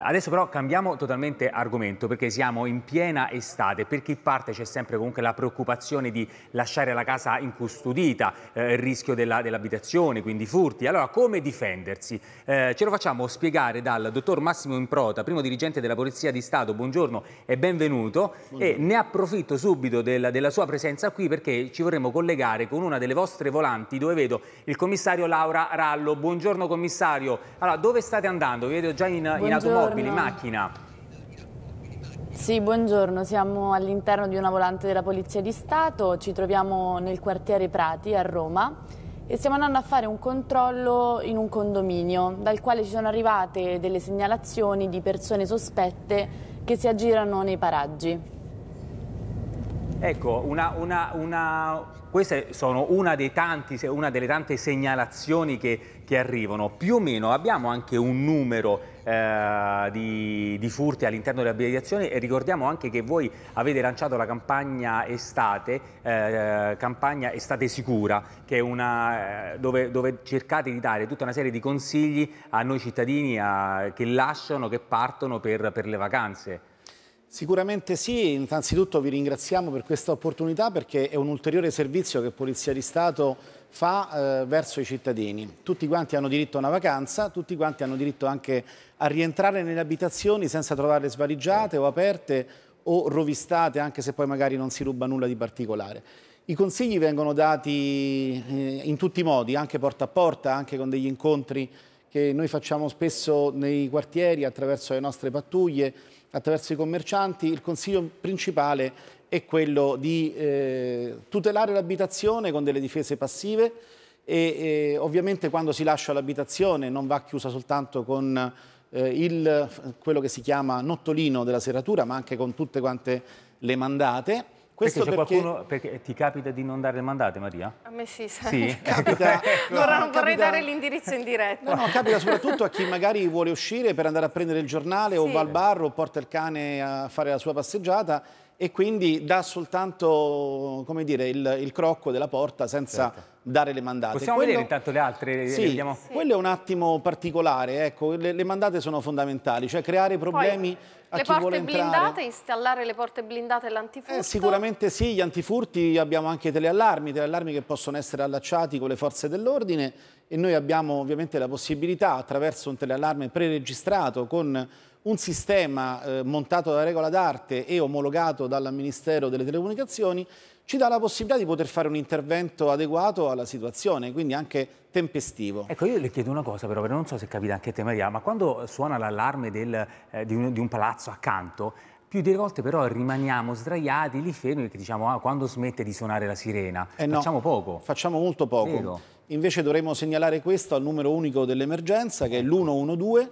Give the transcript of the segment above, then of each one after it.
Adesso però cambiamo totalmente argomento perché siamo in piena estate, per chi parte c'è sempre comunque la preoccupazione di lasciare la casa incustodita, eh, il rischio dell'abitazione, quindi furti. Allora come difendersi? Eh, ce lo facciamo spiegare dal dottor Massimo Improta, primo dirigente della Polizia di Stato, buongiorno e benvenuto buongiorno. e ne approfitto subito della, della sua presenza qui perché ci vorremmo collegare con una delle vostre volanti dove vedo il commissario Laura Rallo. Buongiorno commissario, allora dove state andando? Vi vedo già in, in automobile mobili macchina. Sì, buongiorno, siamo all'interno di una volante della Polizia di Stato, ci troviamo nel quartiere Prati a Roma e stiamo andando a fare un controllo in un condominio dal quale ci sono arrivate delle segnalazioni di persone sospette che si aggirano nei paraggi. Ecco, una, una, una, queste sono una, tanti, una, delle tante segnalazioni che, che arrivano. Più o meno abbiamo anche un numero eh, di, di, furti all'interno delle abitazioni e ricordiamo anche che voi avete lanciato la campagna estate, eh, eh campagna estate sicura, una, eh, dove, dove, cercate di dare tutta una serie di consigli a noi cittadini a, che lasciano, che partono per, per le vacanze. Sicuramente sì, innanzitutto vi ringraziamo per questa opportunità perché è un ulteriore servizio che Polizia di Stato fa eh, verso i cittadini. Tutti quanti hanno diritto a una vacanza, tutti quanti hanno diritto anche a rientrare nelle abitazioni senza trovarle svaligiate o aperte o rovistate, anche se poi magari non si ruba nulla di particolare. I consigli vengono dati eh, in tutti i modi, anche porta a porta, anche con degli incontri che noi facciamo spesso nei quartieri attraverso le nostre pattuglie, attraverso i commercianti, il consiglio principale è quello di eh, tutelare l'abitazione con delle difese passive e, e eh, ovviamente quando si lascia l'abitazione non va chiusa soltanto con eh, il, quello che si chiama nottolino della serratura ma anche con tutte quante le mandate questo perché, perché... Qualcuno, perché, ti capita di non dare le mandate, Maria? A me sì, sai. Sì. Ecco. Capita... no, Vorrà, non vorrei dare l'indirizzo in diretta. No, no, capita soprattutto a chi magari vuole uscire per andare a prendere il giornale sì. o va al bar o porta il cane a fare la sua passeggiata e quindi dà soltanto dire, il, il, crocco della porta senza certo. dare le mandate. Possiamo quello, vedere intanto le altre? Sì, le sì. quello è un attimo particolare, ecco, le, le, mandate sono fondamentali, cioè creare problemi Poi, a chi vuole entrare. Le porte blindate, installare le porte blindate e l'antifurto? Eh, sicuramente sì, gli antifurti abbiamo anche teleallarmi, teleallarmi che possono essere allacciati con le forze dell'ordine e noi abbiamo ovviamente la possibilità attraverso un teleallarme preregistrato con un sistema eh, montato da regola d'arte e omologato dal Ministero delle Telecomunicazioni ci dà la possibilità di poter fare un intervento adeguato alla situazione, quindi anche tempestivo. Ecco, io le chiedo una cosa però, però non so se capita anche a te Maria, ma quando suona l'allarme eh, di, di un palazzo accanto, più delle volte però rimaniamo sdraiati lì fermi perché diciamo ah, quando smette di suonare la sirena eh facciamo no, poco facciamo molto poco Vero. invece dovremmo segnalare questo al numero unico dell'emergenza che è ecco. l'112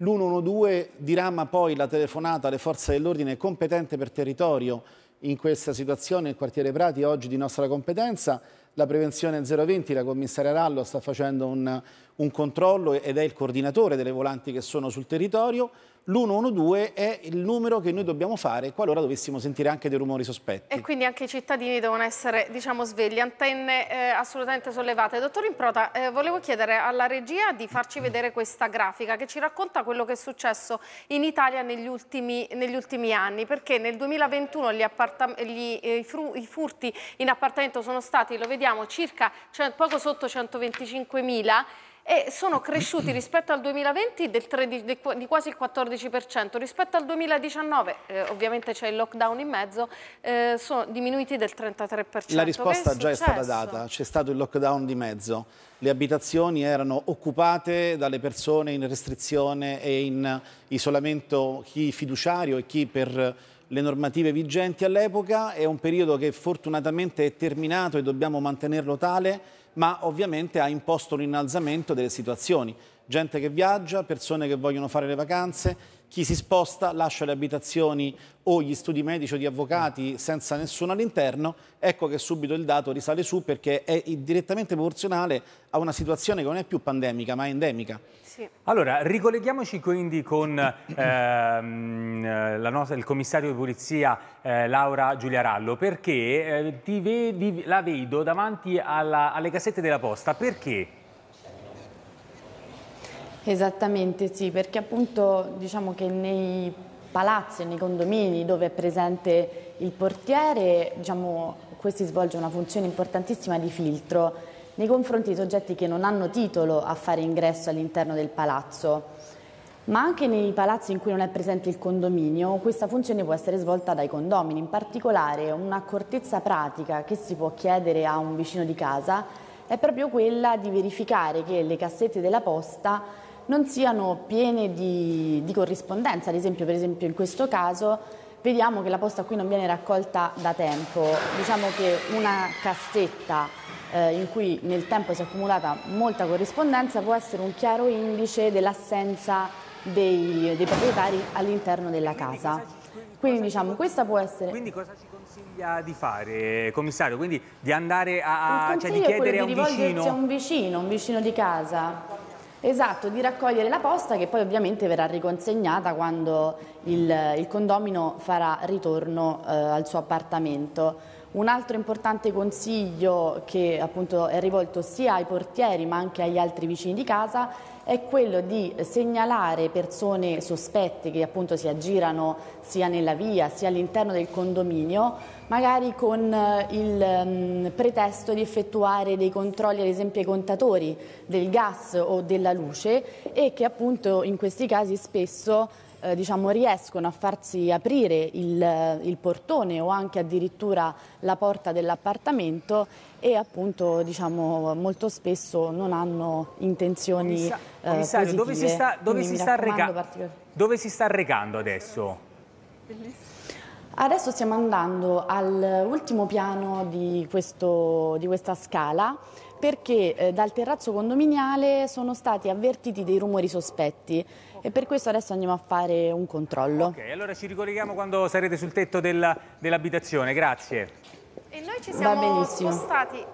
l'112 dirama poi la telefonata alle forze dell'ordine competente per territorio. In questa situazione il quartiere Prati oggi di nostra competenza, la prevenzione 020, la commissaria Rallo sta facendo un, un controllo ed è il coordinatore delle volanti che sono sul territorio, l'112 è il numero che noi dobbiamo fare qualora dovessimo sentire anche dei rumori sospetti. E quindi anche i cittadini devono essere diciamo, svegli, antenne eh, assolutamente sollevate. Dottor Improta, eh, volevo chiedere alla regia di farci vedere questa grafica che ci racconta quello che è successo in Italia negli ultimi, negli ultimi anni, perché nel 2021 gli gli, eh, i, fru, i, furti in appartamento sono stati, lo vediamo, circa cioè, poco sotto 125 mila e sono cresciuti rispetto al 2020 13, di quasi il 14%, rispetto al 2019, eh, ovviamente c'è il lockdown in mezzo, eh, sono diminuiti del 33%. La risposta è già è stata data, c'è stato il lockdown di mezzo, le abitazioni erano occupate dalle persone in restrizione e in isolamento, chi fiduciario e chi per le normative vigenti all'epoca, è un periodo che fortunatamente è terminato e dobbiamo mantenerlo tale ma ovviamente ha imposto un innalzamento delle situazioni. Gente che viaggia, persone che vogliono fare le vacanze, chi si sposta lascia le abitazioni o gli studi medici o di avvocati senza nessuno all'interno, ecco che subito il dato risale su perché è direttamente proporzionale a una situazione che non è più pandemica ma è endemica. Sì. Allora, ricolleghiamoci quindi con ehm, eh, nostra, il commissario di polizia eh, Laura Giuliarallo perché eh, ve, vi, la vedo davanti alla, alle casette della posta, perché? Esattamente sì, perché appunto diciamo che nei palazzi e nei condomini dove è presente il portiere, diciamo, questi svolgono una funzione importantissima di filtro nei confronti di soggetti che non hanno titolo a fare ingresso all'interno del palazzo. Ma anche nei palazzi in cui non è presente il condominio, questa funzione può essere svolta dai condomini, in particolare un'accortezza pratica che si può chiedere a un vicino di casa è proprio quella di verificare che le cassette della posta non siano piene di, di corrispondenza, ad esempio, per esempio in questo caso vediamo che la posta qui non viene raccolta da tempo, diciamo che una cassetta eh, in cui nel tempo si è accumulata molta corrispondenza può essere un chiaro indice dell'assenza dei, dei proprietari all'interno della casa. Quindi diciamo questa può essere... Quindi cosa ci consiglia di fare, commissario? Quindi di andare a... cioè di chiedere a un vicino... a un vicino, un vicino di casa. Esatto, di raccogliere la posta che poi ovviamente verrà riconsegnata quando il, il condomino farà ritorno eh, al suo appartamento. Un altro importante consiglio che appunto è rivolto sia ai portieri ma anche agli altri vicini di casa è quello di segnalare persone sospette che appunto si aggirano sia nella via sia all'interno del condominio, magari con eh, il mm, pretesto di effettuare dei controlli ad esempio ai contatori del gas o della luce e che appunto in questi casi spesso eh, diciamo, riescono a farsi aprire il, il, portone o anche addirittura la porta dell'appartamento e appunto diciamo, molto spesso non hanno intenzioni Commissario, eh, dove si sta, dove si sta, particolar- dove si sta recando adesso? Adesso stiamo andando all'ultimo piano di, questo, di questa scala perché eh, dal terrazzo condominiale sono stati avvertiti dei rumori sospetti okay. e per questo adesso andiamo a fare un controllo. Ok, allora ci ricolleghiamo quando sarete sul tetto dell'abitazione, grazie. E noi ci siamo spostati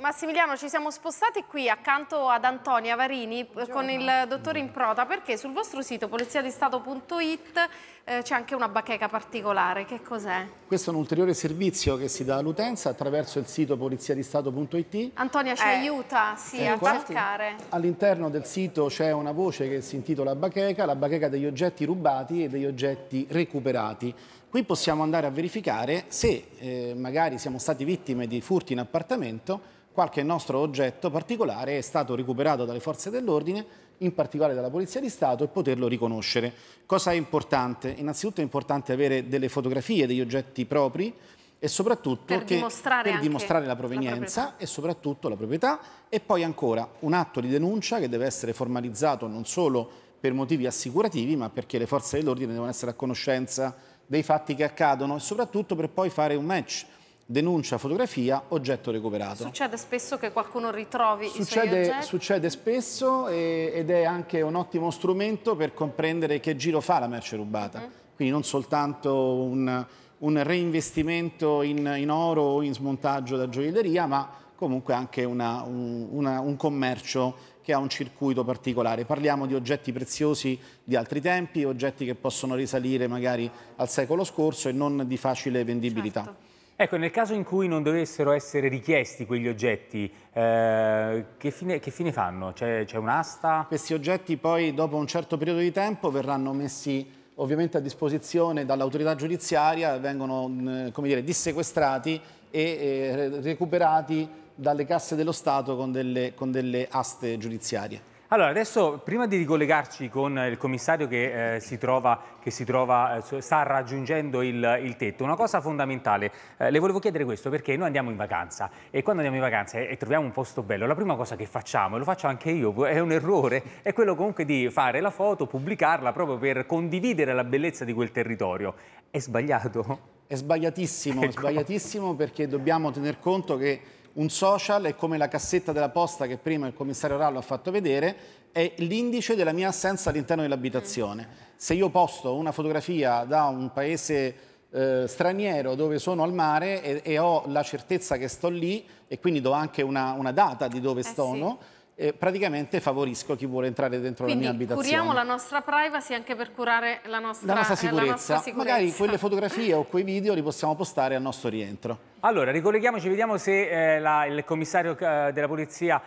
Massimiliano, ci siamo spostati qui accanto ad Antonia Varini eh, Buongiorno. con il dottore Improta perché sul vostro sito poliziadistato.it eh, c'è anche una bacheca particolare, che cos'è? Questo è un ulteriore servizio che si dà all'utenza attraverso il sito poliziadistato.it. Antonia ci eh. aiuta sì, a cercare. All'interno del sito c'è una voce che si intitola bacheca, la bacheca degli oggetti rubati e degli oggetti recuperati. Qui possiamo andare a verificare se eh, magari siamo stati vittime di furti in appartamento, qualche nostro oggetto particolare è stato recuperato dalle forze dell'ordine in particolare dalla Polizia di Stato, e poterlo riconoscere. Cosa è importante? Innanzitutto è importante avere delle fotografie degli oggetti propri e soprattutto per, che, dimostrare, per dimostrare, la provenienza la e soprattutto la proprietà e poi ancora un atto di denuncia che deve essere formalizzato non solo per motivi assicurativi ma perché le forze dell'ordine devono essere a conoscenza dei fatti che accadono e soprattutto per poi fare un match denuncia fotografia, oggetto recuperato. Succede spesso che qualcuno ritrovi succede, i suoi oggetti? Succede spesso e, ed è anche un ottimo strumento per comprendere che giro fa la merce rubata. Mm -hmm. Quindi non soltanto un, un reinvestimento in, in, oro o in smontaggio da gioielleria, ma comunque anche una, un, una, un commercio che ha un circuito particolare. Parliamo di oggetti preziosi di altri tempi, oggetti che possono risalire magari al secolo scorso e non di facile vendibilità. Certo. Ecco, nel caso in cui non dovessero essere richiesti quegli oggetti, eh, che, fine, che, fine, fanno? C'è, un'asta? Questi oggetti poi dopo un certo periodo di tempo verranno messi ovviamente a disposizione dall'autorità giudiziaria, vengono come dire, dissequestrati e eh, recuperati dalle casse dello Stato con delle, con delle aste giudiziarie. Allora, adesso prima di ricollegarci con eh, il commissario che eh, si trova, che si trova eh, sta raggiungendo il, il, tetto, una cosa fondamentale, eh, le volevo chiedere questo perché noi andiamo in vacanza e quando andiamo in vacanza e, eh, e, troviamo un posto bello, la prima cosa che facciamo, e lo faccio anche io, è un errore, è quello comunque di fare la foto, pubblicarla proprio per condividere la bellezza di quel territorio. È sbagliato? È sbagliatissimo, ecco. è sbagliatissimo perché dobbiamo tener conto che un social è come la cassetta della posta che prima il commissario Rallo ha fatto vedere, è l'indice della mia assenza all'interno dell'abitazione. Se io posto una fotografia da un paese eh, straniero dove sono al mare e, e, ho la certezza che sto lì e quindi do anche una, una data di dove eh sono, sì eh, praticamente favorisco chi vuole entrare dentro Quindi la mia abitazione. curiamo la nostra privacy anche per curare la nostra, la nostra, sicurezza. Eh, la nostra sicurezza. Magari quelle fotografie o quei video li possiamo postare al nostro rientro. Allora, ricolleghiamoci, vediamo se eh, la, il commissario eh, della polizia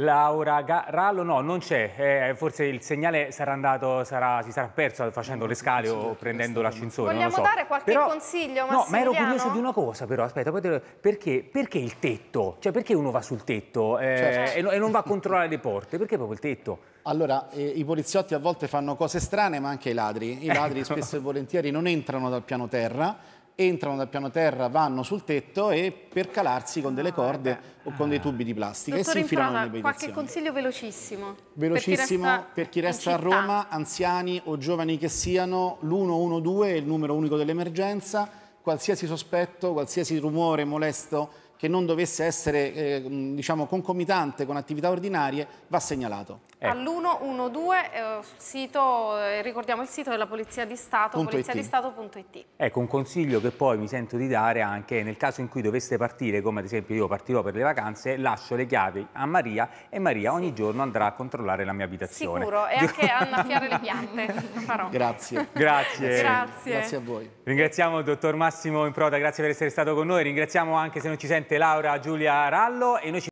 Laura Garallo, no, non c'è, eh, forse il segnale sarà andato, sarà, si sarà perso facendo le scale o prendendo l'ascensore. Vogliamo so. dare qualche però, consiglio? No, ma ero curioso di una cosa, però aspetta, perché, perché il tetto? Cioè, perché uno va sul tetto eh, certo. e, e, non va a controllare le porte? Perché proprio il tetto? Allora, eh, i poliziotti a volte fanno cose strane, ma anche i ladri. I ladri spesso e volentieri non entrano dal piano terra entrano dal piano terra, vanno sul tetto e per calarsi con ah, delle corde o con dei tubi di plastica Dottor e si infilano Imprata, nelle Qualche consiglio velocissimo? Velocissimo per chi resta, per chi resta a Roma, anziani o giovani che siano, l'112 è il numero unico dell'emergenza, qualsiasi sospetto, qualsiasi rumore molesto che non dovesse essere eh, diciamo, concomitante con attività ordinarie va segnalato. Eh. Ecco. All'112, eh, sito, eh, ricordiamo il sito della Polizia di Stato, poliziadistato.it. Ecco, un consiglio che poi mi sento di dare anche nel caso in cui doveste partire, come ad esempio io partirò per le vacanze, lascio le chiavi a Maria e Maria sì. ogni giorno andrà a controllare la mia abitazione. Sicuro, e anche a annaffiare le piante. Grazie. Grazie. Grazie. Grazie a voi. Ringraziamo il dottor Massimo Improda, grazie per essere stato con noi, ringraziamo anche se non ci sente Laura Giulia Rallo e noi ci